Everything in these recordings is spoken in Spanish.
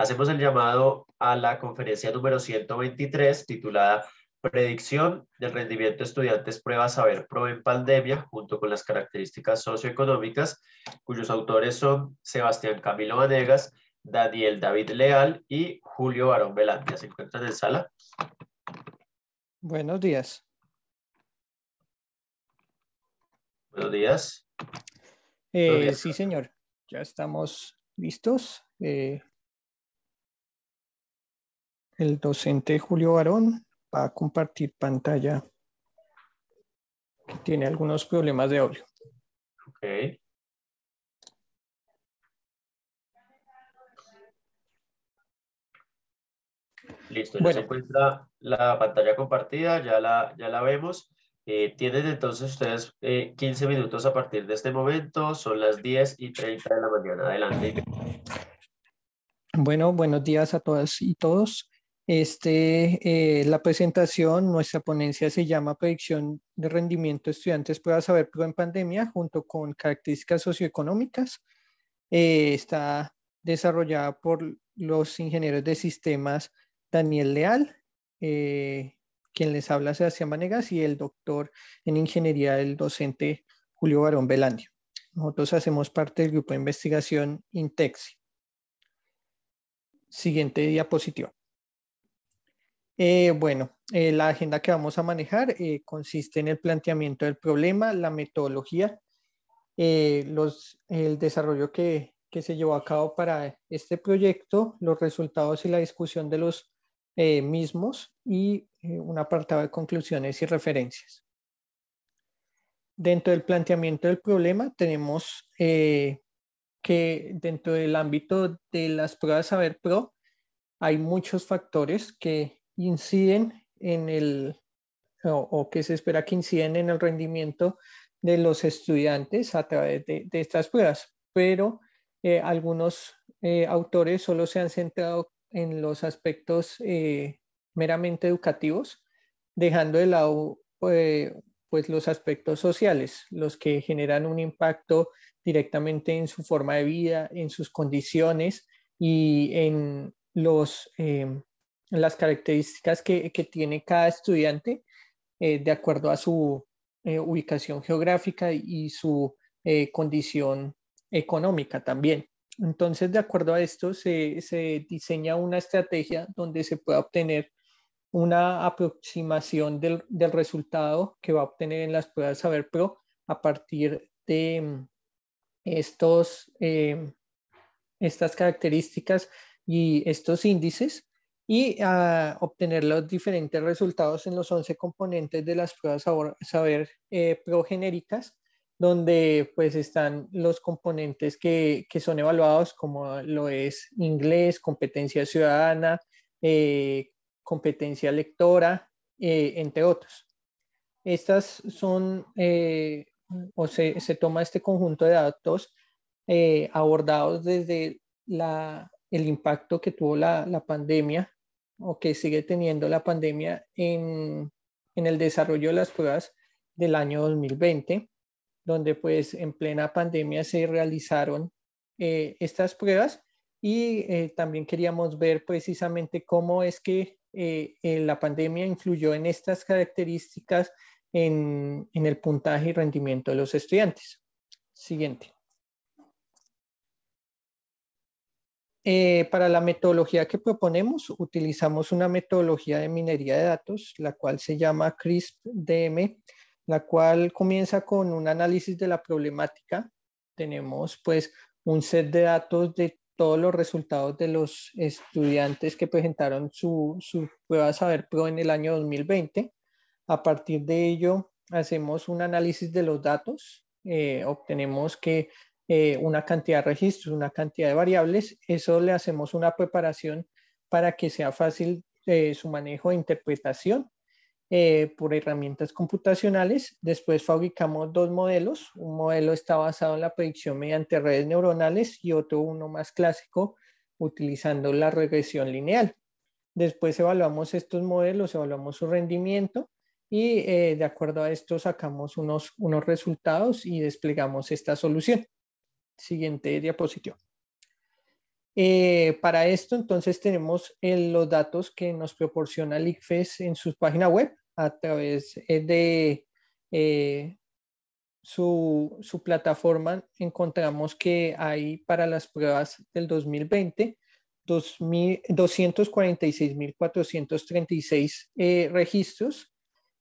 hacemos el llamado a la conferencia número 123 titulada Predicción del rendimiento de estudiantes prueba saber pro en pandemia junto con las características socioeconómicas cuyos autores son Sebastián Camilo Vanegas, Daniel David Leal y Julio Barón Velandia. ¿Se encuentran en sala? Buenos días. Buenos días. Eh, sí, señor. Ya estamos listos. Eh, el docente Julio Barón va a compartir pantalla que tiene algunos problemas de audio. Ok. Listo, ya se encuentra la pantalla compartida, ya la, ya la vemos. Eh, tienen entonces ustedes 15 eh, minutos a partir de este momento, son las 10 y 30 de la mañana. Adelante. Bueno, buenos días a todas y todos. Este, eh, la presentación, nuestra ponencia se llama Predicción de Rendimiento Estudiantes Pueda Saber Pro en Pandemia, junto con características socioeconómicas. Eh, está desarrollada por los ingenieros de sistemas Daniel Leal, eh, quien les habla Sebastián Vanegas, y el doctor en ingeniería, el docente Julio Barón Velandia. Nosotros hacemos parte del grupo de investigación INTEXI. Siguiente diapositiva. Eh, bueno, eh, la agenda que vamos a manejar eh, consiste en el planteamiento del problema, la metodología, el desarrollo que, que, se llevó a cabo para este proyecto, los resultados y la discusión de los mismos y un apartado de conclusiones y referencias. Dentro del planteamiento del problema tenemos que dentro del ámbito de las pruebas Saber Pro hay muchos factores que inciden en el, o, que se espera que inciden en el rendimiento de los estudiantes a través de, estas pruebas, pero eh, algunos eh, autores solo se han centrado en los aspectos eh, meramente educativos, dejando de lado eh, pues los aspectos sociales, los que generan un impacto directamente en su forma de vida, en sus condiciones y en los las características que, tiene cada estudiante eh, de acuerdo a su eh, ubicación geográfica y su eh, condición económica también. Entonces, de acuerdo a esto, se, diseña una estrategia donde se pueda obtener una aproximación del, resultado que va a obtener en las pruebas Saber Pro a partir de mm, estos, mm, estas características y estos índices y a ah, obtener los diferentes resultados en los 11 componentes de las pruebas saber eh, progenéricas, donde pues están los componentes que, son evaluados, como lo es inglés, competencia ciudadana, eh, competencia lectora, eh, entre otros. Estas son, eh, o se, toma este conjunto de datos abordados desde la, el impacto que tuvo la, la pandemia o que sigue teniendo la pandemia en, el desarrollo de las pruebas del año 2020, donde pues en plena pandemia se realizaron eh, estas pruebas y eh, también queríamos ver precisamente cómo es que eh, la pandemia influyó en estas características en, en el puntaje y rendimiento de los estudiantes. Siguiente. Eh, para la metodología que proponemos, utilizamos una metodología de minería de datos, la cual se llama CRISP-DM, la cual comienza con un análisis de la problemática. Tenemos pues un set de datos de todos los resultados de los estudiantes que presentaron su, su prueba Saber Pro en el año 2020. A partir de ello, hacemos un análisis de los datos. Eh, obtenemos que eh, una cantidad de registros, una cantidad de variables. Eso le hacemos una preparación para que sea fácil eh, su manejo e interpretación eh, por herramientas computacionales. Después fabricamos dos modelos. Un modelo está basado en la predicción mediante redes neuronales y otro uno más clásico utilizando la regresión lineal. Después evaluamos estos modelos, evaluamos su rendimiento y de acuerdo a esto sacamos unos, unos resultados y desplegamos esta solución. Siguiente diapositiva. Eh, para esto, entonces, tenemos eh, los datos que nos proporciona LICFES en su página web a través eh, de su, plataforma. Encontramos que hay para las pruebas del 2020 246.436 registros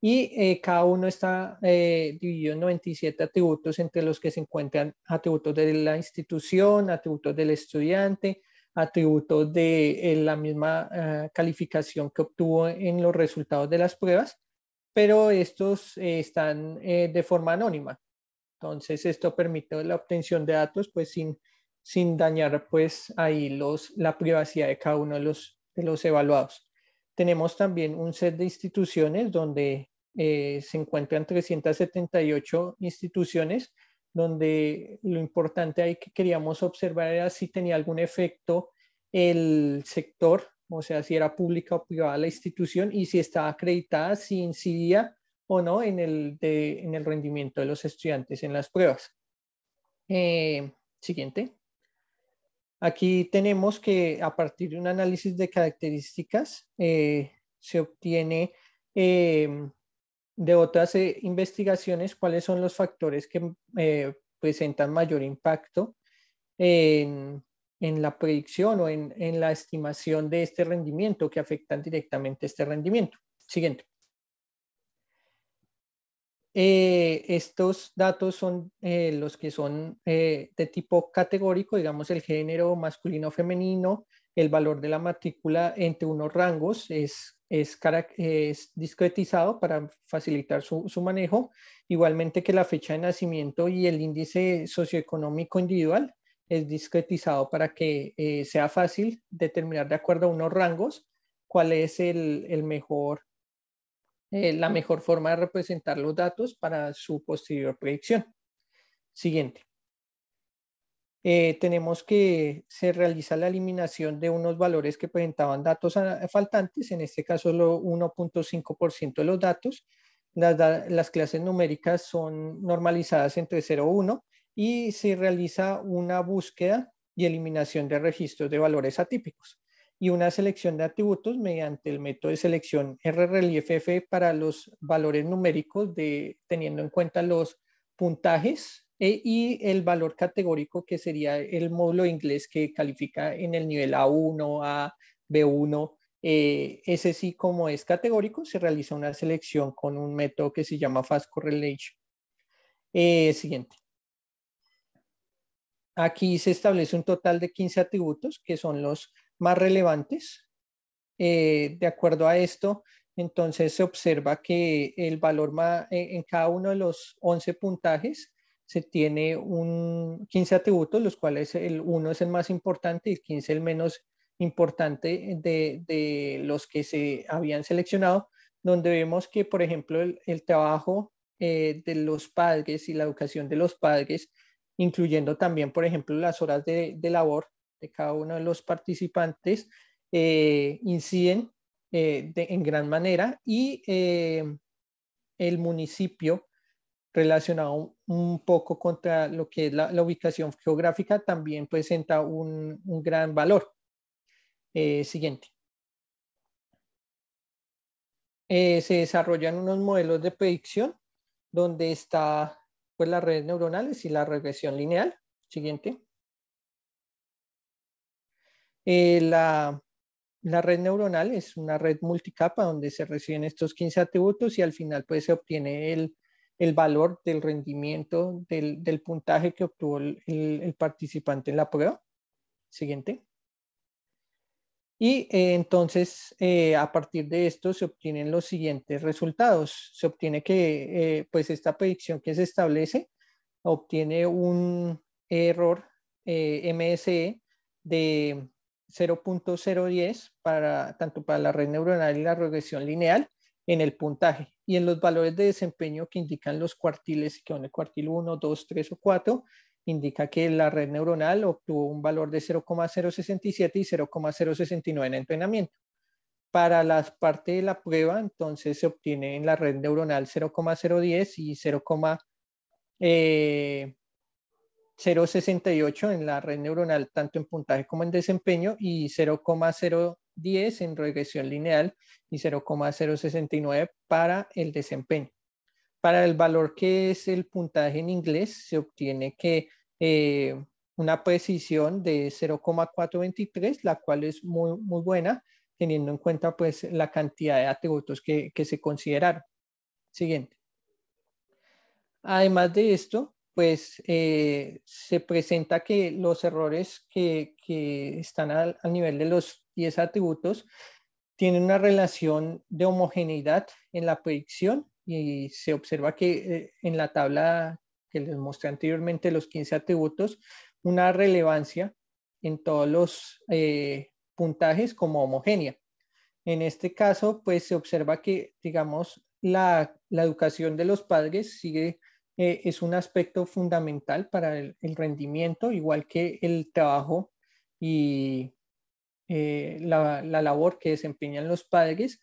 y eh, cada uno está eh, dividido en 97 atributos, entre los que se encuentran atributos de la institución, atributos del estudiante, atributos de eh, la misma calificación que obtuvo en los resultados de las pruebas, pero estos están de forma anónima. Entonces, esto permite la obtención de datos pues, sin, sin dañar pues, ahí los, la privacidad de cada uno de los, de los evaluados. Tenemos también un set de instituciones donde eh, se encuentran 378 instituciones, donde lo importante ahí que queríamos observar era si tenía algún efecto el sector, o sea, si era pública o privada la institución y si estaba acreditada, si incidía o no en el, rendimiento de los estudiantes en las pruebas. Eh, siguiente. Aquí tenemos que a partir de un análisis de características eh, se obtiene eh, de otras eh, investigaciones cuáles son los factores que presentan mayor impacto en, la predicción o en la estimación de este rendimiento que afectan directamente este rendimiento. Siguiente. Eh, estos datos son eh, los que son eh, de tipo categórico, digamos el género masculino femenino, el valor de la matrícula entre unos rangos es, es, discretizado para facilitar su, manejo, igualmente que la fecha de nacimiento y el índice socioeconómico individual es discretizado para que sea fácil determinar de acuerdo a unos rangos cuál es el, el mejor eh, la mejor forma de representar los datos para su posterior predicción. Siguiente. Eh, tenemos que se realiza la eliminación de unos valores que presentaban datos ah, faltantes, en este caso lo 1.5% de los datos. Las, las, clases numéricas son normalizadas entre 0 y 1 y se realiza una búsqueda y eliminación de registros de valores atípicos y una selección de atributos mediante el método de selección RReliefF para los valores numéricos de, teniendo en cuenta los puntajes e, y el valor categórico que sería el módulo inglés que califica en el nivel A1, A, B1. E, ese sí como es categórico se realiza una selección con un método que se llama Fast Correlation. Eh, siguiente. Aquí se establece un total de 15 atributos que son los más relevantes. Eh, de acuerdo a esto, entonces se observa que el valor más, eh, en cada uno de los 11 puntajes se tiene un 15 atributos, los cuales el uno es el más importante y el 15 el menos importante de, los que se habían seleccionado, donde vemos que, por ejemplo, el, trabajo eh, de los padres y la educación de los padres, incluyendo también, por ejemplo, las horas de labor, de cada uno de los participantes eh, inciden eh, en gran manera y eh, el municipio relacionado un poco contra lo que es la, ubicación geográfica también presenta un, un gran valor. siguiente. se desarrollan unos modelos de predicción donde está pues las redes neuronales y la regresión lineal. Siguiente. Eh, la, red neuronal es una red multicapa donde se reciben estos 15 atributos y al final pues se obtiene el, valor del rendimiento del, puntaje que obtuvo el, participante en la prueba. Siguiente. Y eh, entonces eh, a partir de esto se obtienen los siguientes resultados. Se obtiene que pues esta predicción que se establece obtiene un error MSE de 0.010 para tanto para la red neuronal y la regresión lineal en el puntaje y en los valores de desempeño que indican los cuartiles, que son el cuartil 1, 2, 3 o 4, indica que la red neuronal obtuvo un valor de 0,067 y 0,069 en entrenamiento. Para las parte de la prueba, entonces se obtiene en la red neuronal 0,010 y 0, 0,68 en la red neuronal, tanto en puntaje como en desempeño, y 0,010 en regresión lineal y 0,069 para el desempeño. Para el valor que es el puntaje en inglés, se obtiene que eh, una precisión de 0,423, la cual es muy, buena, teniendo en cuenta pues la cantidad de atributos que, que se consideraron. Siguiente. Además de esto, pues eh, se presenta que los errores que, están al, nivel de los 10 atributos tienen una relación de homogeneidad en la predicción y se observa que eh, en la tabla que les mostré anteriormente, los 15 atributos, una relevancia en todos los eh, puntajes como homogénea. En este caso, pues se observa que, digamos, la, la educación de los padres sigue eh, es un aspecto fundamental para el, rendimiento, igual que el trabajo y eh, la, labor que desempeñan los padres.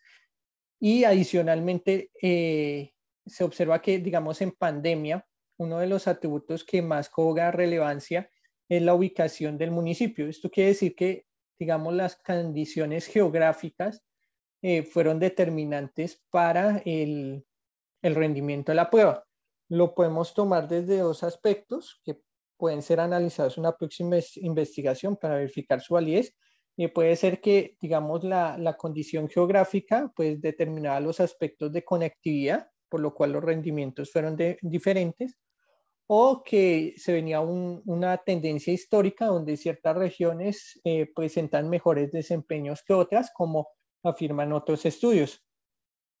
Y adicionalmente, eh, se observa que, digamos, en pandemia, uno de los atributos que más cobra relevancia es la ubicación del municipio. Esto quiere decir que, digamos, las condiciones geográficas fueron determinantes para el, rendimiento de la prueba lo podemos tomar desde dos aspectos que pueden ser analizados en una próxima investigación para verificar su validez. Y puede ser que, digamos, la, la condición geográfica pues determinaba los aspectos de conectividad, por lo cual los rendimientos fueron diferentes, o que se venía una tendencia histórica donde ciertas regiones eh, presentan mejores desempeños que otras, como afirman otros estudios.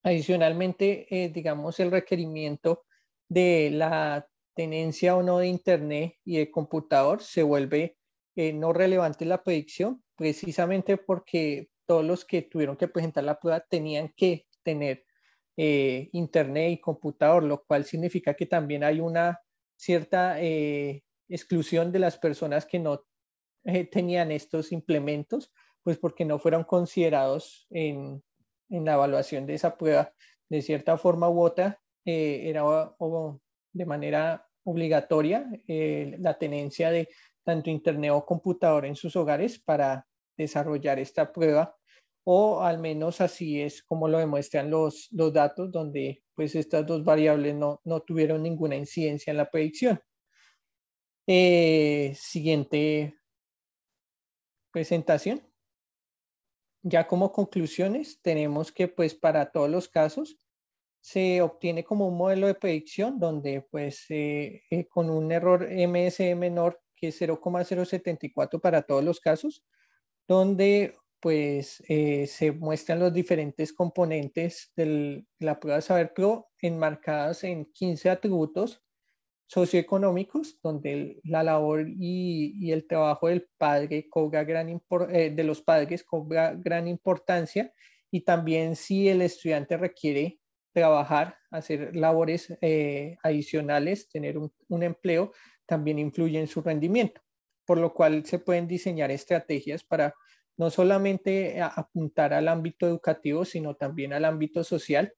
Adicionalmente, eh, digamos, el requerimiento de la tenencia o no de Internet y de computador se vuelve eh, no relevante la predicción, precisamente porque todos los que tuvieron que presentar la prueba tenían que tener eh, Internet y computador, lo cual significa que también hay una cierta eh, exclusión de las personas que no tenían estos implementos, pues porque no fueron considerados en, en la evaluación de esa prueba de cierta forma u otra eh, era de manera obligatoria eh, la tenencia de tanto internet o computador en sus hogares para desarrollar esta prueba o al menos así es como lo demuestran los, los datos donde pues estas dos variables no, no tuvieron ninguna incidencia en la predicción. Eh, siguiente presentación. Ya como conclusiones tenemos que pues para todos los casos se obtiene como un modelo de predicción donde pues eh, eh, con un error MSM e menor que es 0,074 para todos los casos, donde pues eh, se muestran los diferentes componentes de la prueba de saber pro enmarcadas en 15 atributos socioeconómicos, donde la labor y, el trabajo del padre cobra gran de los padres cobra gran importancia y también si el estudiante requiere trabajar, hacer labores eh, adicionales, tener un, empleo, también influye en su rendimiento, por lo cual se pueden diseñar estrategias para no solamente apuntar al ámbito educativo, sino también al ámbito social,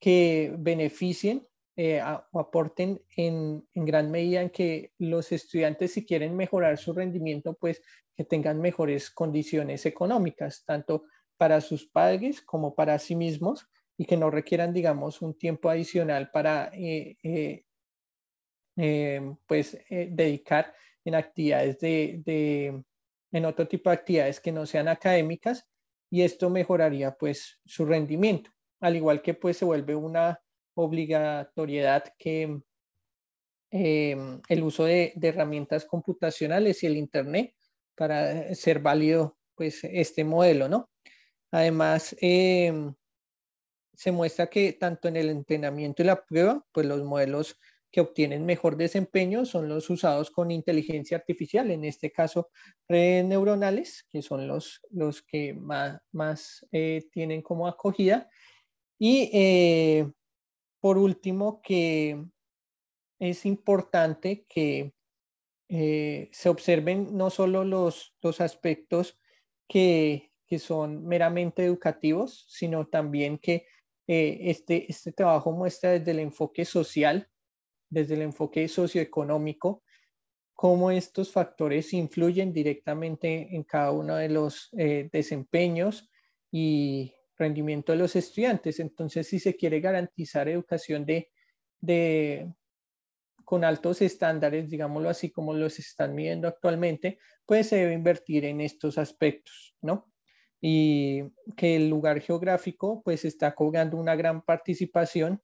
que beneficien eh, o aporten en, en, gran medida en que los estudiantes, si quieren mejorar su rendimiento, pues que tengan mejores condiciones económicas, tanto para sus padres como para sí mismos, que no requieran, digamos, un tiempo adicional para eh, eh, em, pues, eh, dedicar en actividades de, en otro tipo de actividades que no sean académicas y esto mejoraría pues su rendimiento, al igual que pues se vuelve una obligatoriedad que em, el uso de, herramientas computacionales y el Internet para ser válido pues este modelo, ¿no? Además, em, se muestra que tanto en el entrenamiento y la prueba, pues los modelos que obtienen mejor desempeño son los usados con inteligencia artificial, en este caso redes neuronales, que son los, los que más, más eh, tienen como acogida. Y eh, por último, que es importante que eh, se observen no solo los, los aspectos que son meramente educativos, sino también que eh, este, este trabajo muestra desde el enfoque social, desde el enfoque socioeconómico, cómo estos factores influyen directamente en cada uno de los eh, desempeños y rendimiento de los estudiantes. Entonces, si se quiere garantizar educación de, con altos estándares, digámoslo así como los están midiendo actualmente, pues se debe invertir en estos aspectos, ¿no? y que el lugar geográfico pues está cobrando una gran participación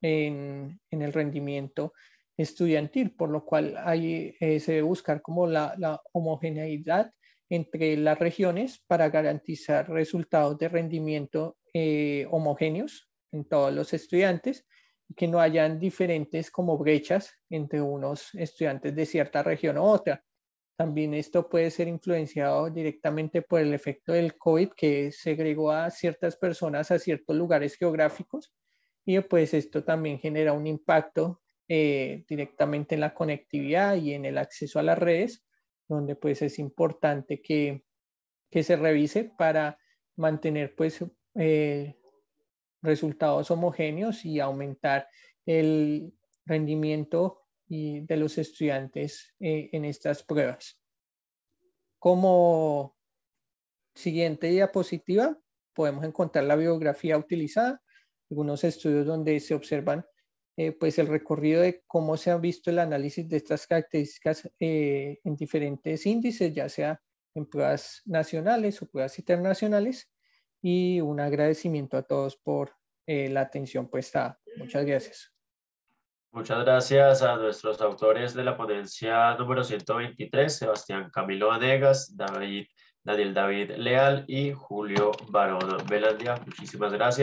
en, el rendimiento estudiantil, por lo cual hay, eh, se debe buscar como la, homogeneidad entre las regiones para garantizar resultados de rendimiento eh, homogéneos en todos los estudiantes y que no hayan diferentes como brechas entre unos estudiantes de cierta región u otra. También esto puede ser influenciado directamente por el efecto del COVID que segregó a ciertas personas a ciertos lugares geográficos y pues esto también genera un impacto eh, directamente en la conectividad y en el acceso a las redes, donde pues es importante que, se revise para mantener pues eh, resultados homogéneos y aumentar el rendimiento y de los estudiantes eh, en estas pruebas. Como siguiente diapositiva, podemos encontrar la biografía utilizada, algunos estudios donde se observan eh, pues el recorrido de cómo se ha visto el análisis de estas características eh, en diferentes índices, ya sea en pruebas nacionales o pruebas internacionales. Y un agradecimiento a todos por la atención prestada. Muchas gracias. Muchas gracias a nuestros autores de la ponencia número 123, Sebastián Camilo Adegas, David, Daniel David Leal y Julio Barón Belandia. Muchísimas gracias.